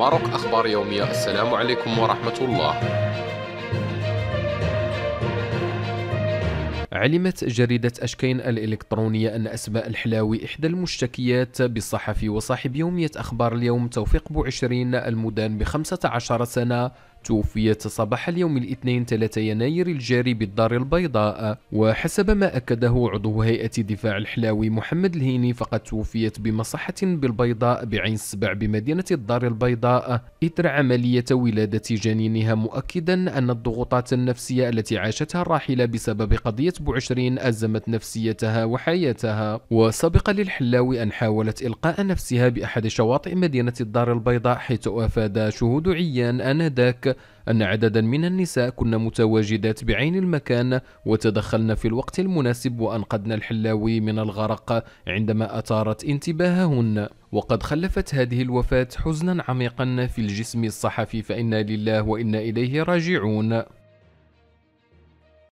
ماروك أخبار يومية السلام عليكم ورحمة الله علمت جريدة أشكين الإلكترونية أن أسماء الحلاوي إحدى المشتكيات بالصحفي وصاحب يومية أخبار اليوم توفيق بوعشرين المدان بخمسة عشر سنة توفيت صباح اليوم الاثنين 3 يناير الجاري بالدار البيضاء وحسب ما أكده عضو هيئة دفاع الحلاوي محمد الهيني فقد توفيت بمصحة بالبيضاء بعين السبع بمدينة الدار البيضاء إثر عملية ولادة جنينها مؤكدا أن الضغوطات النفسية التي عاشتها الراحلة بسبب قضية بوعشرين أزمت نفسيتها وحياتها وسبق للحلاوي أن حاولت إلقاء نفسها بأحد شواطئ مدينة الدار البيضاء حيث أفاد شهود عيان آنذاك أن عددا من النساء كن متواجدات بعين المكان وتدخلن في الوقت المناسب وأنقذن الحلاوي من الغرق عندما أثارت انتباههن وقد خلفت هذه الوفاة حزنا عميقا في الجسم الصحفي فإنا لله وإنا إليه راجعون